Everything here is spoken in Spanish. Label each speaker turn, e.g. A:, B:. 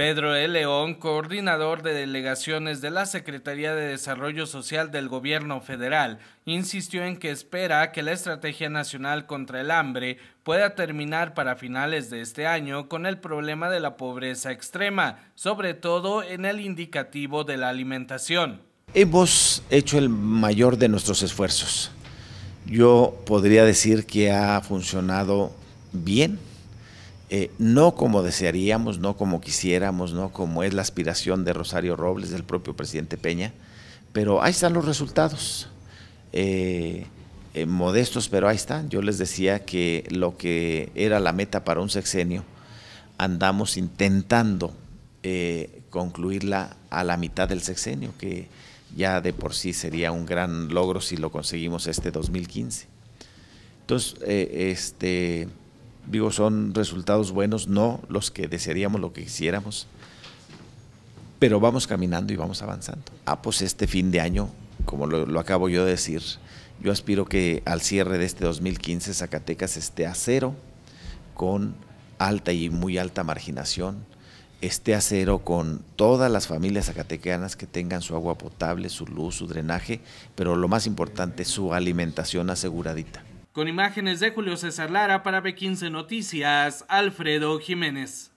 A: Pedro E. León, coordinador de delegaciones de la Secretaría de Desarrollo Social del Gobierno Federal, insistió en que espera que la Estrategia Nacional contra el Hambre pueda terminar para finales de este año con el problema de la pobreza extrema, sobre todo en el indicativo de la alimentación.
B: Hemos hecho el mayor de nuestros esfuerzos. Yo podría decir que ha funcionado bien eh, no como desearíamos, no como quisiéramos, no como es la aspiración de Rosario Robles, del propio presidente Peña, pero ahí están los resultados. Eh, eh, modestos, pero ahí están. Yo les decía que lo que era la meta para un sexenio, andamos intentando concluirla a la mitad del sexenio, que ya de por sí sería un gran logro si lo conseguimos este 2015. Entonces, este digo, son resultados buenos, no los que desearíamos, lo que quisiéramos, pero vamos caminando y vamos avanzando. Ah, pues este fin de año, como lo, acabo yo de decir, yo aspiro que al cierre de este 2015 Zacatecas esté a cero, con alta y muy alta marginación, esté a cero con todas las familias zacatecanas que tengan su agua potable, su luz, su drenaje, pero lo más importante, su alimentación aseguradita.
A: Con imágenes de Julio César Lara para B15 Noticias, Alfredo Jiménez.